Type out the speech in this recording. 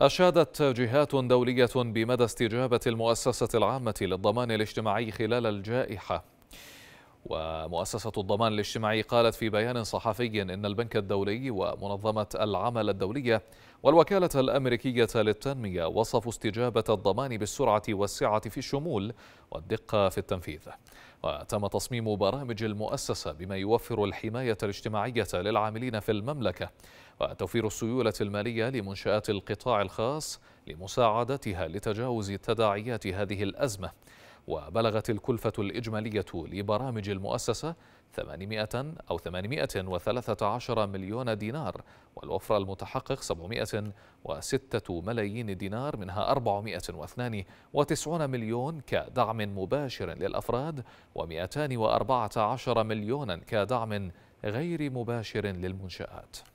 أشادت جهات دولية بمدى استجابة المؤسسة العامة للضمان الاجتماعي خلال الجائحة ومؤسسة الضمان الاجتماعي قالت في بيان صحفي إن البنك الدولي ومنظمة العمل الدولية والوكالة الأمريكية للتنمية وصفوا استجابة الضمان بالسرعة والسعة في الشمول والدقة في التنفيذ وتم تصميم برامج المؤسسة بما يوفر الحماية الاجتماعية للعاملين في المملكة وتوفير السيولة المالية لمنشآت القطاع الخاص لمساعدتها لتجاوز تداعيات هذه الأزمة وبلغت الكلفة الإجمالية لبرامج المؤسسة 800 أو 813 مليون دينار والوفر المتحقق 706 ملايين دينار منها 492 مليون كدعم مباشر للأفراد و214 مليونا كدعم غير مباشر للمنشآت